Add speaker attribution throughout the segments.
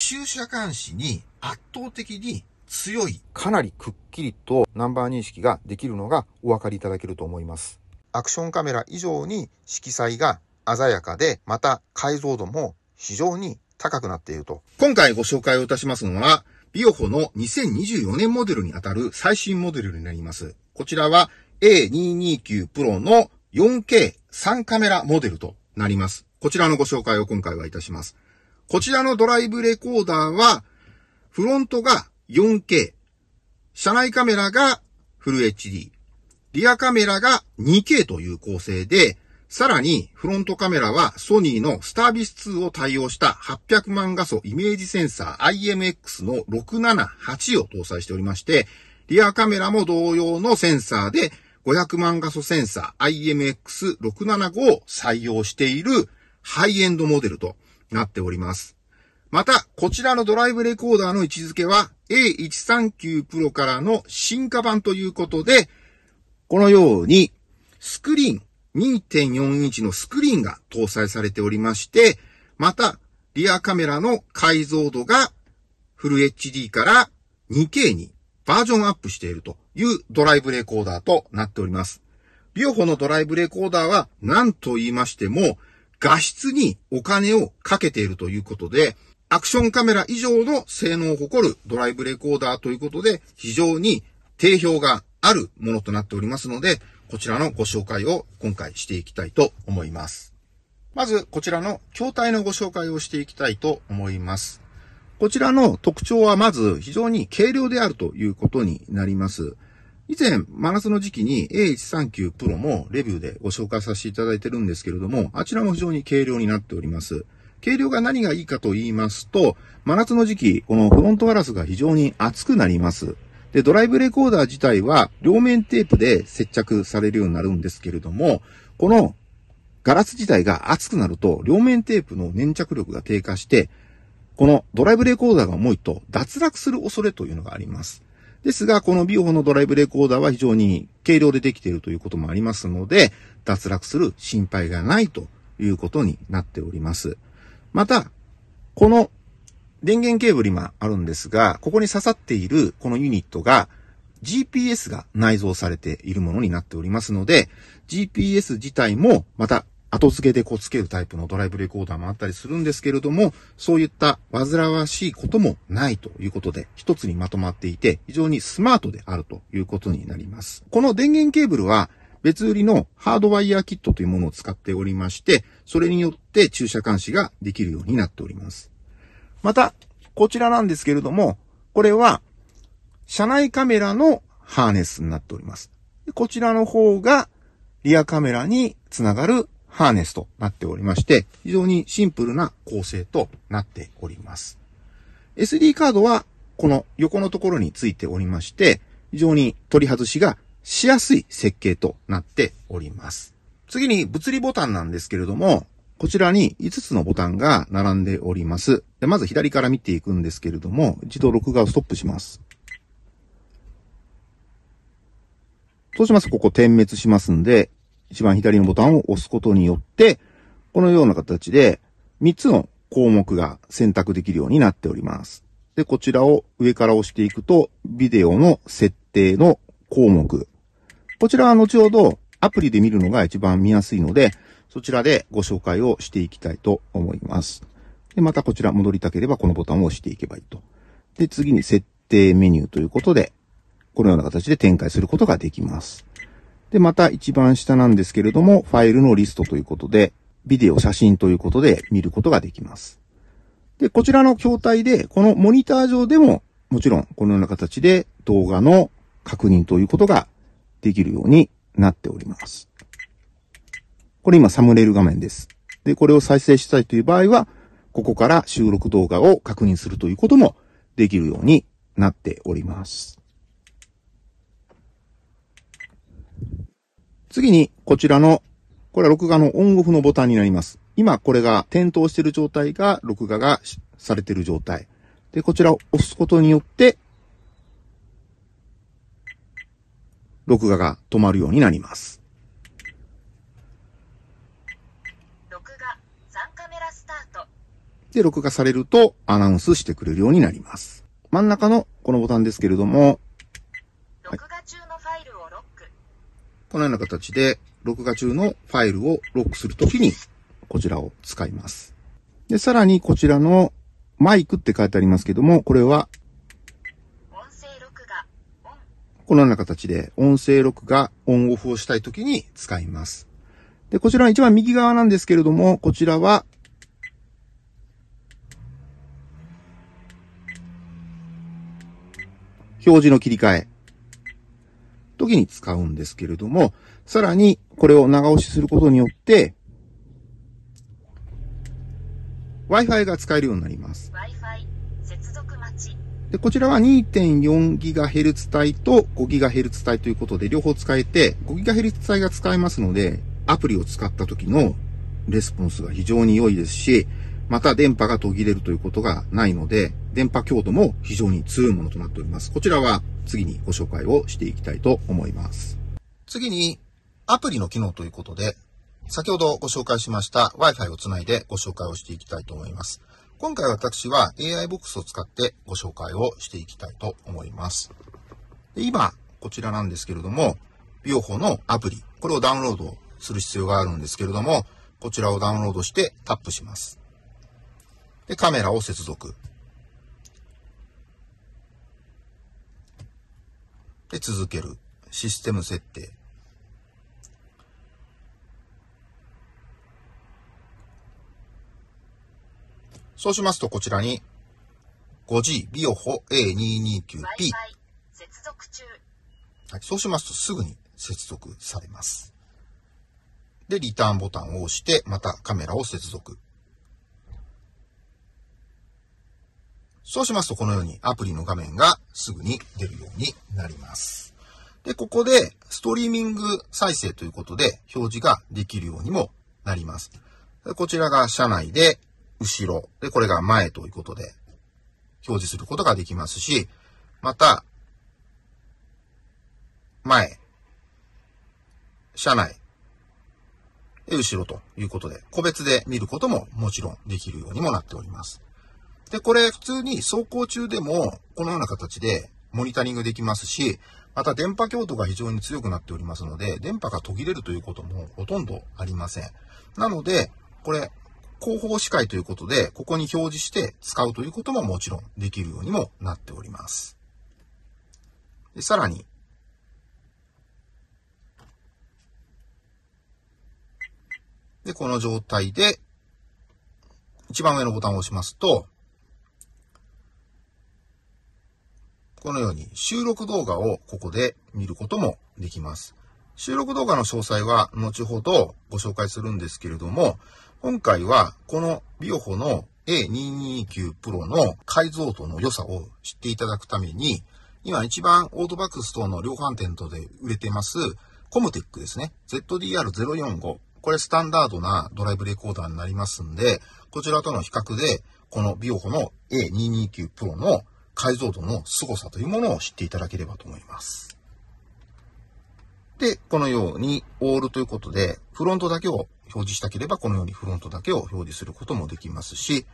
Speaker 1: 駐車監視に圧倒的に強い。かなりくっきりとナンバー認識ができるのがお分かりいただけると思います。アクションカメラ以上に色彩が鮮やかで、また解像度も非常に高くなっていると。今回ご紹介をいたしますのは、ビオホの2024年モデルにあたる最新モデルになります。こちらは A229 Pro の 4K3 カメラモデルとなります。こちらのご紹介を今回はいたします。こちらのドライブレコーダーは、フロントが 4K、車内カメラがフル HD、リアカメラが 2K という構成で、さらにフロントカメラはソニーのスタービス2を対応した800万画素イメージセンサー IMX の678を搭載しておりまして、リアカメラも同様のセンサーで500万画素センサー IMX675 を採用しているハイエンドモデルとなっております。また、こちらのドライブレコーダーの位置づけは A139 Pro からの進化版ということで、このようにスクリーン、2.4インチのスクリーンが搭載されておりまして、また、リアカメラの解像度がフル HD から 2K にバージョンアップしているというドライブレコーダーとなっております。ビオホのドライブレコーダーは何と言いましても、画質にお金をかけているということで、アクションカメラ以上の性能を誇るドライブレコーダーということで、非常に定評があるものとなっておりますので、こちらのご紹介を今回していきたいと思います。まず、こちらの筐体のご紹介をしていきたいと思います。こちらの特徴はまず非常に軽量であるということになります。以前、マラソンの時期に A139 Pro もレビューでご紹介させていただいてるんですけれども、あちらも非常に軽量になっております。軽量が何がいいかと言いますと、真夏の時期、このフロントガラスが非常に厚くなります。で、ドライブレコーダー自体は両面テープで接着されるようになるんですけれども、このガラス自体が厚くなると、両面テープの粘着力が低下して、このドライブレコーダーが重いと脱落する恐れというのがあります。ですが、このビオホのドライブレコーダーは非常に軽量でできているということもありますので、脱落する心配がないということになっております。また、この電源ケーブル今あるんですが、ここに刺さっているこのユニットが GPS が内蔵されているものになっておりますので、GPS 自体もまた後付けでこう付けるタイプのドライブレコーダーもあったりするんですけれども、そういった煩わしいこともないということで、一つにまとまっていて、非常にスマートであるということになります。この電源ケーブルは、別売りのハードワイヤーキットというものを使っておりまして、それによって駐車監視ができるようになっております。また、こちらなんですけれども、これは、車内カメラのハーネスになっております。こちらの方が、リアカメラにつながるハーネスとなっておりまして、非常にシンプルな構成となっております。SD カードはこの横のところについておりまして、非常に取り外しがしやすい設計となっております。次に物理ボタンなんですけれども、こちらに5つのボタンが並んでおります。でまず左から見ていくんですけれども、一度録画をストップします。そうしますと、ここ点滅しますんで、一番左のボタンを押すことによって、このような形で3つの項目が選択できるようになっております。で、こちらを上から押していくと、ビデオの設定の項目。こちらは後ほどアプリで見るのが一番見やすいので、そちらでご紹介をしていきたいと思います。で、またこちら戻りたければこのボタンを押していけばいいと。で、次に設定メニューということで、このような形で展開することができます。で、また一番下なんですけれども、ファイルのリストということで、ビデオ、写真ということで見ることができます。で、こちらの筐体で、このモニター上でも、もちろんこのような形で動画の確認ということができるようになっております。これ今サムネイル画面です。で、これを再生したいという場合は、ここから収録動画を確認するということもできるようになっております。次に、こちらの、これは録画のオンオフのボタンになります。今、これが点灯している状態が、録画がされている状態。で、こちらを押すことによって、録画が止まるようになります。録画、カメラスタート。で、録画されるとアナウンスしてくれるようになります。真ん中のこのボタンですけれども、録画中このような形で、録画中のファイルをロックするときに、こちらを使います。で、さらにこちらのマイクって書いてありますけども、これは、このような形で音声録画、オンオフをしたいときに使います。で、こちらの一番右側なんですけれども、こちらは、表示の切り替え。時に使うんですけれども、さらにこれを長押しすることによって、Wi-Fi が使えるようになります。で、こちらは 2.4GHz 帯と 5GHz 帯ということで、両方使えて、5GHz 帯が使えますので、アプリを使った時のレスポンスが非常に良いですし、また電波が途切れるということがないので、電波強度も非常に強いものとなっております。こちらは次にご紹介をしていきたいと思います。次に、アプリの機能ということで、先ほどご紹介しました Wi-Fi をつないでご紹介をしていきたいと思います。今回私は AI ボックスを使ってご紹介をしていきたいと思います。で今、こちらなんですけれども、ビオホのアプリ、これをダウンロードする必要があるんですけれども、こちらをダウンロードしてタップします。で、カメラを接続。で、続ける。システム設定。そうしますと、こちらに、5G ビオホ A229P。はい、そうしますと、すぐに接続されます。で、リターンボタンを押して、またカメラを接続。そうしますとこのようにアプリの画面がすぐに出るようになります。で、ここでストリーミング再生ということで表示ができるようにもなります。こちらが車内で後ろ、で、これが前ということで表示することができますし、また、前、車内、後ろということで、個別で見ることももちろんできるようにもなっております。で、これ普通に走行中でも、このような形でモニタリングできますし、また電波強度が非常に強くなっておりますので、電波が途切れるということもほとんどありません。なので、これ、後方視界ということで、ここに表示して使うということももちろんできるようにもなっております。でさらに、で、この状態で、一番上のボタンを押しますと、このように収録動画をここで見ることもできます。収録動画の詳細は後ほどご紹介するんですけれども、今回はこのビオホの A229 Pro の解像度の良さを知っていただくために、今一番オートバックス等の量販店等で売れてます、コムテックですね。ZDR045。これスタンダードなドライブレコーダーになりますんで、こちらとの比較で、このビオホの A229 Pro の解像度の凄さというものを知っていただければと思います。で、このようにオールということで、フロントだけを表示したければ、このようにフロントだけを表示することもできますし、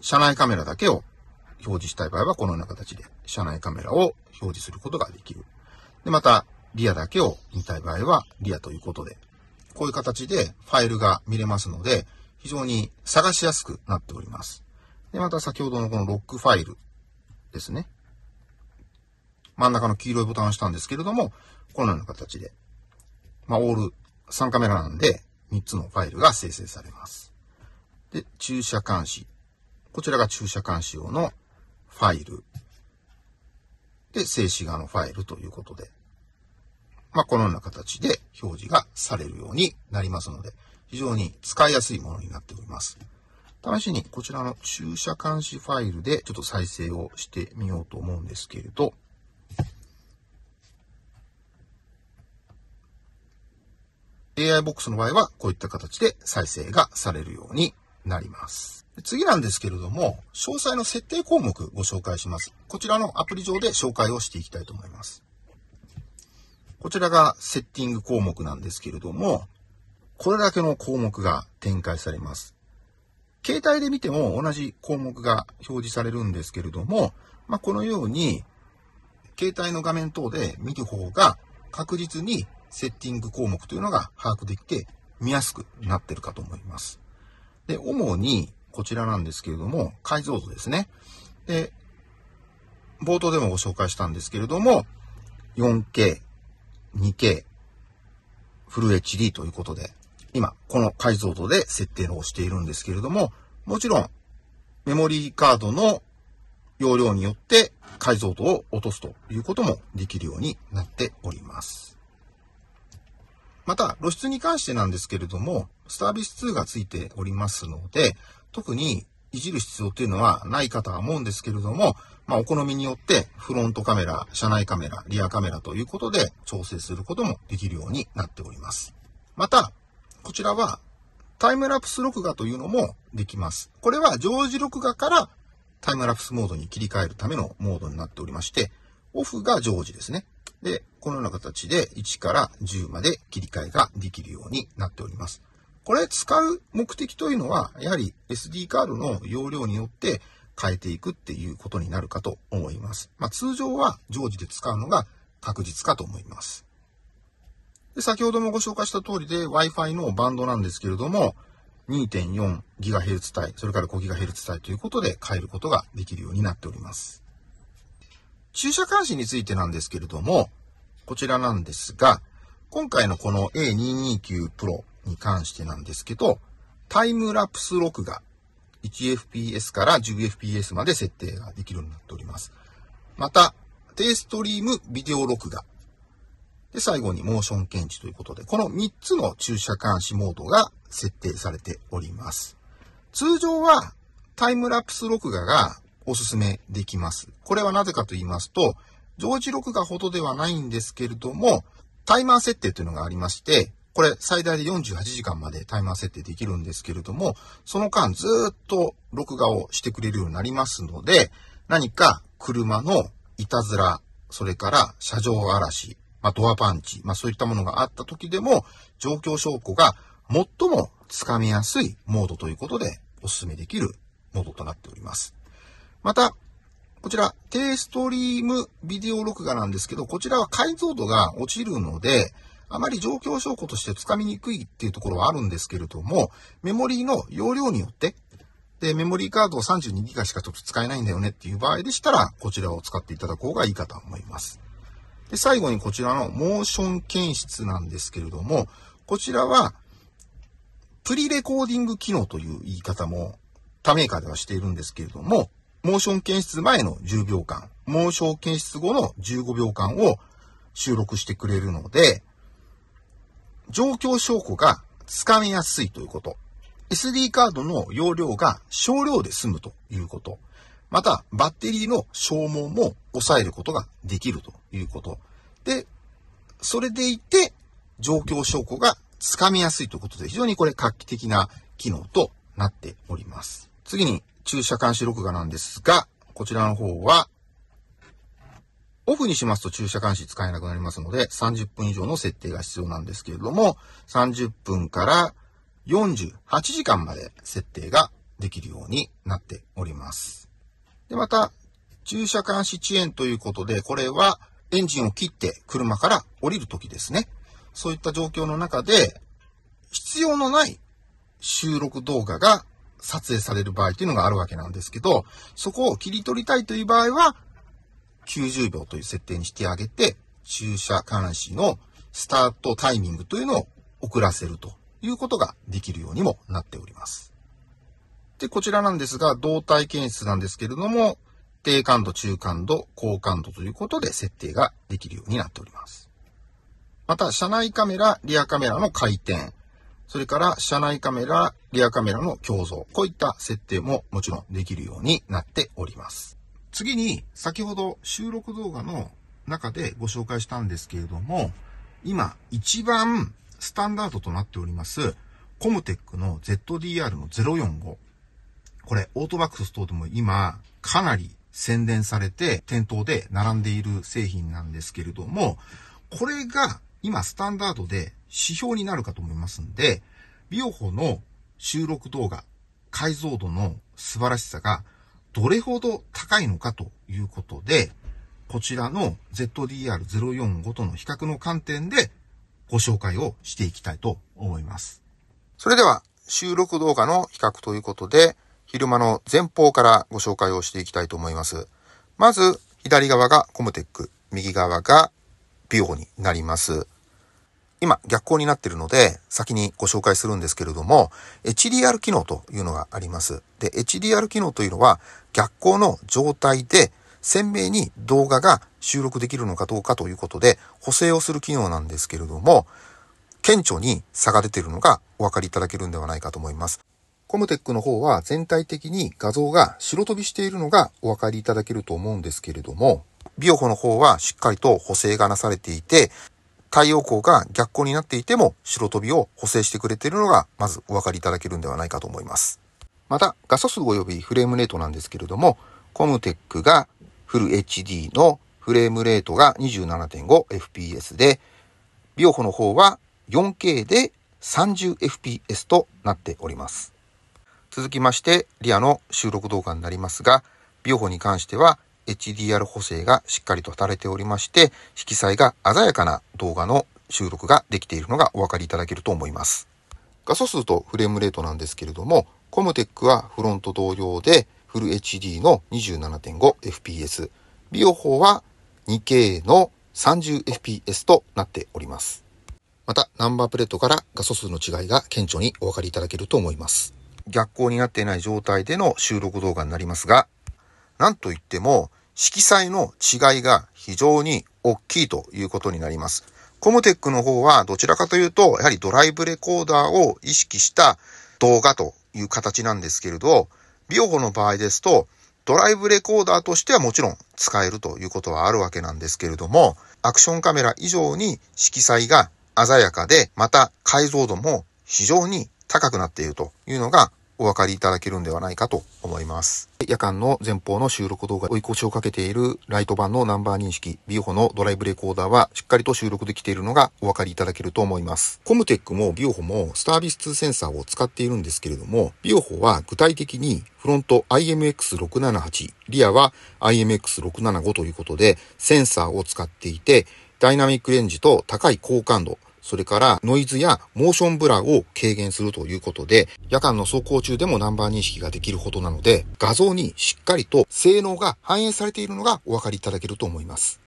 Speaker 1: 車内カメラだけを表示したい場合は、このような形で車内カメラを表示することができる。で、また、リアだけを見たい場合は、リアということで、こういう形でファイルが見れますので、非常に探しやすくなっております。で、また先ほどのこのロックファイルですね。真ん中の黄色いボタンを押したんですけれども、このような形で、まあ、オール3カメラなんで、3つのファイルが生成されます。で、駐車監視。こちらが駐車監視用のファイル。で、静止画のファイルということで。まあ、このような形で表示がされるようになりますので、非常に使いやすいものになっております。試しにこちらの駐車監視ファイルでちょっと再生をしてみようと思うんですけれど、AI ボックスの場合はこういった形で再生がされるようになります。次なんですけれども、詳細の設定項目ご紹介します。こちらのアプリ上で紹介をしていきたいと思います。こちらがセッティング項目なんですけれども、これだけの項目が展開されます。携帯で見ても同じ項目が表示されるんですけれども、まあ、このように、携帯の画面等で見る方が確実にセッティング項目というのが把握できて見やすくなってるかと思います。で、主にこちらなんですけれども、解像度ですね。で、冒頭でもご紹介したんですけれども、4K、2K、フル HD ということで、今、この解像度で設定をしているんですけれども、もちろん、メモリーカードの容量によって解像度を落とすということもできるようになっております。また、露出に関してなんですけれども、サービス2が付いておりますので、特にいじる必要っていうのはないかとは思うんですけれども、まあ、お好みによってフロントカメラ、車内カメラ、リアカメラということで調整することもできるようになっております。また、こちらはタイムラプス録画というのもできます。これは常時録画からタイムラプスモードに切り替えるためのモードになっておりまして、オフが常時ですね。で、このような形で1から10まで切り替えができるようになっております。これ使う目的というのは、やはり SD カードの容量によって変えていくっていうことになるかと思います。まあ、通常は常時で使うのが確実かと思います。で、先ほどもご紹介した通りで Wi-Fi のバンドなんですけれども、2.4GHz 帯、それから 5GHz 帯ということで変えることができるようになっております。駐車監視についてなんですけれども、こちらなんですが、今回のこの A229 Pro に関してなんですけど、タイムラプス録画、1fps から 10fps まで設定ができるようになっております。また、低ストリームビデオ録画で、最後にモーション検知ということで、この3つの駐車監視モードが設定されております。通常はタイムラプス録画がおすすめできます。これはなぜかと言いますと、常時録画ほどではないんですけれども、タイマー設定というのがありまして、これ最大で48時間までタイマー設定できるんですけれども、その間ずっと録画をしてくれるようになりますので、何か車のいたずら、それから車上荒らし、まあ、ドアパンチ、まあ、そういったものがあった時でも、状況証拠が最もつかみやすいモードということで、お勧めできるモードとなっております。また、こちら、低ストリームビデオ録画なんですけど、こちらは解像度が落ちるので、あまり状況証拠としてつかみにくいっていうところはあるんですけれども、メモリーの容量によって、で、メモリーカードを 32GB しかちょっと使えないんだよねっていう場合でしたら、こちらを使っていただこうがいいかと思います。で、最後にこちらのモーション検出なんですけれども、こちらは、プリレコーディング機能という言い方も他メーカーではしているんですけれども、モーション検出前の10秒間、モーション検出後の15秒間を収録してくれるので、状況証拠がつかめやすいということ。SD カードの容量が少量で済むということ。また、バッテリーの消耗も抑えることができるということ。で、それでいて、状況証拠がつかみやすいということで、非常にこれ画期的な機能となっております。次に、駐車監視録画なんですが、こちらの方は、オフにしますと駐車監視使えなくなりますので、30分以上の設定が必要なんですけれども、30分から48時間まで設定ができるようになっております。で、また、駐車監視遅延ということで、これはエンジンを切って車から降りるときですね。そういった状況の中で、必要のない収録動画が撮影される場合というのがあるわけなんですけど、そこを切り取りたいという場合は、90秒という設定にしてあげて、駐車監視のスタートタイミングというのを遅らせるということができるようにもなっております。で、こちらなんですが、動体検出なんですけれども、低感度、中感度、高感度ということで設定ができるようになっております。また、車内カメラ、リアカメラの回転、それから車内カメラ、リアカメラの共像、こういった設定ももちろんできるようになっております。次に、先ほど収録動画の中でご紹介したんですけれども、今一番スタンダードとなっております、コムテックの ZDR の045。これ、オートバックス等でも今、かなり宣伝されて、店頭で並んでいる製品なんですけれども、これが今スタンダードで指標になるかと思いますんで、ビオホの収録動画、解像度の素晴らしさがどれほど高いのかということで、こちらの ZDR045 との比較の観点でご紹介をしていきたいと思います。それでは収録動画の比較ということで、昼間の前方からご紹介をしていきたいと思います。まず、左側がコムテック、右側がビオになります。今、逆光になっているので、先にご紹介するんですけれども、HDR 機能というのがあります。で、HDR 機能というのは、逆光の状態で、鮮明に動画が収録できるのかどうかということで、補正をする機能なんですけれども、顕著に差が出ているのがお分かりいただけるんではないかと思います。コムテックの方は全体的に画像が白飛びしているのがお分かりいただけると思うんですけれども、ビオホの方はしっかりと補正がなされていて、太陽光が逆光になっていても白飛びを補正してくれているのが、まずお分かりいただけるんではないかと思います。また、画素数及びフレームレートなんですけれども、コムテックがフル HD のフレームレートが 27.5fps で、ビオホの方は 4K で 30fps となっております。続きまして、リアの収録動画になりますが、ビオホに関しては HDR 補正がしっかりと働いておりまして、色彩が鮮やかな動画の収録ができているのがお分かりいただけると思います。画素数とフレームレートなんですけれども、コムテックはフロント同様で、フル HD の 27.5fps、ビオホは 2K の 30fps となっております。また、ナンバープレートから画素数の違いが顕著にお分かりいただけると思います。逆光になっていない状態での収録動画になりますが、なんといっても色彩の違いが非常に大きいということになります。コムテックの方はどちらかというと、やはりドライブレコーダーを意識した動画という形なんですけれど、ビオホの場合ですと、ドライブレコーダーとしてはもちろん使えるということはあるわけなんですけれども、アクションカメラ以上に色彩が鮮やかで、また解像度も非常に高くなっているというのがお分かりいただけるんではないかと思います。夜間の前方の収録動画、追い越しをかけているライト版のナンバー認識、ビオホのドライブレコーダーはしっかりと収録できているのがお分かりいただけると思います。コムテックもビオホもスタービス2センサーを使っているんですけれども、ビオホは具体的にフロント IMX678、リアは IMX675 ということでセンサーを使っていて、ダイナミックレンジと高い高感度、それからノイズやモーションブラを軽減するということで、夜間の走行中でもナンバー認識ができるほどなので、画像にしっかりと性能が反映されているのがお分かりいただけると思います。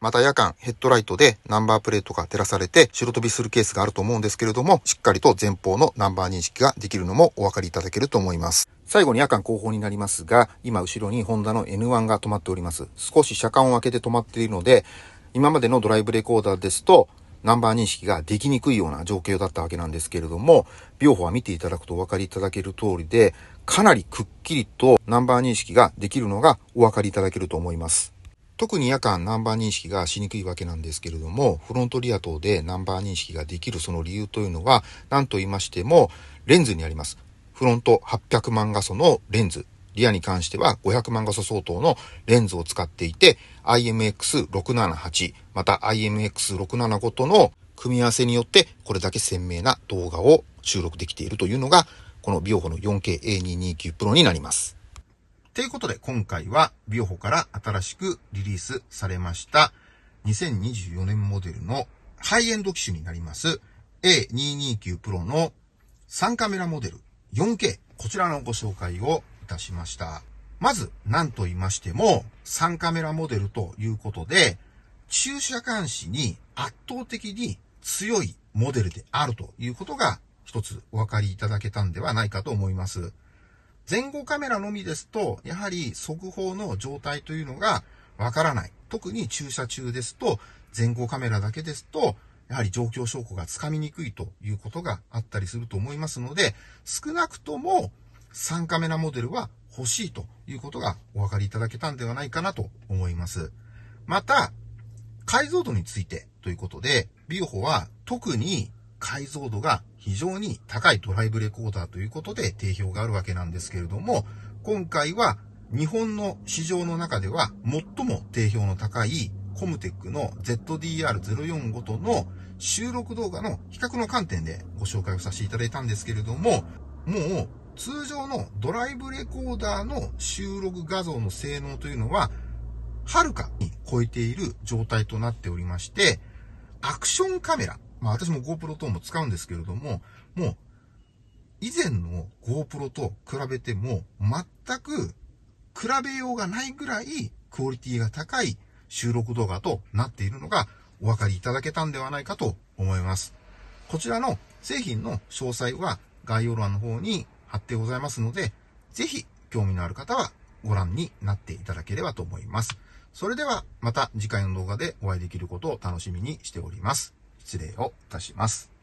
Speaker 1: また夜間、ヘッドライトでナンバープレートが照らされて白飛びするケースがあると思うんですけれども、しっかりと前方のナンバー認識ができるのもお分かりいただけると思います。最後に夜間後方になりますが、今後ろにホンダの N1 が止まっております。少し車間を空けて止まっているので、今までのドライブレコーダーですと、ナンバー認識ができにくいような状況だったわけなんですけれども、ビ法は見ていただくとお分かりいただける通りで、かなりくっきりとナンバー認識ができるのがお分かりいただけると思います。特に夜間ナンバー認識がしにくいわけなんですけれども、フロントリア等でナンバー認識ができるその理由というのは、何と言いましても、レンズにあります。フロント800万画素のレンズリアに関しては500万画素相当のレンズを使っていて、IMX678、また IMX675 との組み合わせによってこれだけ鮮明な動画を収録できているというのが、このビオホの 4KA229 Pro になります。ということで今回はビオホから新しくリリースされました2024年モデルのハイエンド機種になります A229 Pro の3カメラモデル 4K こちらのご紹介をたしました。まず、何と言いましても、3カメラモデルということで、駐車監視に圧倒的に強いモデルであるということが、一つお分かりいただけたんではないかと思います。前後カメラのみですと、やはり速報の状態というのがわからない。特に駐車中ですと、前後カメラだけですと、やはり状況証拠がつかみにくいということがあったりすると思いますので、少なくとも3カメラモデルは欲しいということがお分かりいただけたんではないかなと思います。また、解像度についてということで、ビオホは特に解像度が非常に高いドライブレコーダーということで定評があるわけなんですけれども、今回は日本の市場の中では最も定評の高いコムテックの ZDR045 との収録動画の比較の観点でご紹介をさせていただいたんですけれども、もう通常のドライブレコーダーの収録画像の性能というのは、はるかに超えている状態となっておりまして、アクションカメラ、まあ私も GoPro 等も使うんですけれども、もう以前の GoPro と比べても全く比べようがないぐらいクオリティが高い収録動画となっているのがお分かりいただけたんではないかと思います。こちらの製品の詳細は概要欄の方に貼ってございますので、ぜひ興味のある方はご覧になっていただければと思います。それではまた次回の動画でお会いできることを楽しみにしております。失礼をいたします。